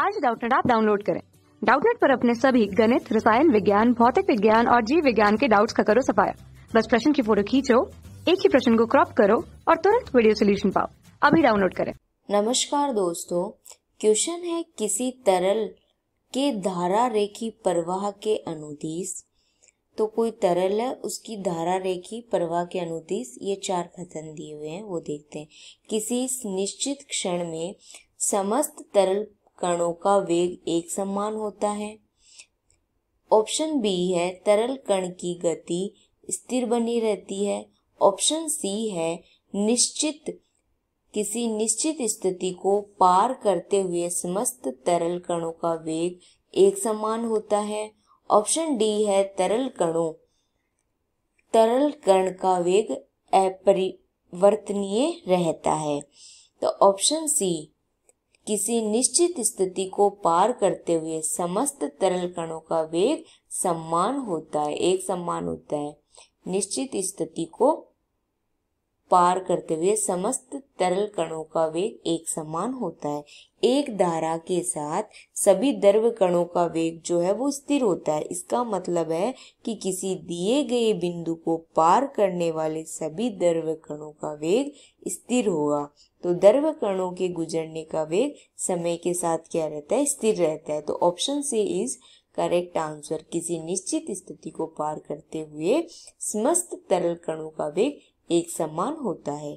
आज डाउटनेट आप डाउनलोड करें डाउटनेट पर अपने सभी गणित रसायन विज्ञान भौतिक विज्ञान और जीव विज्ञान के डाउट्स का करो सफाया बस प्रश्न की फोटो खींचो एक ही प्रश्न को क्रॉप करो और तुरंत वीडियो सोल्यूशन पाओ अभी डाउनलोड करें नमस्कार दोस्तों क्वेश्चन है किसी तरल के धारा रेखी प्रवाह के अनुदिश तो कोई तरल है उसकी धारा रेखी प्रवाह के अनुदिश ये चार कथन दिए हुए हैं वो देखते हैं किसी निश्चित क्षण में समस्त तरल कणों का वेग एक समान होता है ऑप्शन बी है तरल कण की गति स्थिर बनी रहती है ऑप्शन सी है निश्चित किसी निश्चित स्थिति को पार करते हुए समस्त तरल कणों का वेग एक समान होता है ऑप्शन डी है तरल कणों तरल कण का वेग अपरिवर्तनीय रहता है तो ऑप्शन सी किसी निश्चित स्थिति को पार करते हुए समस्त तरल कणों का वेग सम्मान होता है एक सम्मान होता है निश्चित स्थिति को पार करते हुए समस्त तरल कणों का वेग एक समान होता है एक धारा के साथ सभी द्रव कणों का वेग जो है वो स्थिर होता है इसका मतलब है कि किसी दिए गए बिंदु को पार करने वाले सभी द्रव कणों का वेग स्थिर होगा तो द्रव कणों के गुजरने का वेग समय के साथ क्या रहता है स्थिर रहता है तो option C is correct answer किसी निश्चित स्थिति को पार करते हुए समस्त तरल कणों का वेग एक समान होता है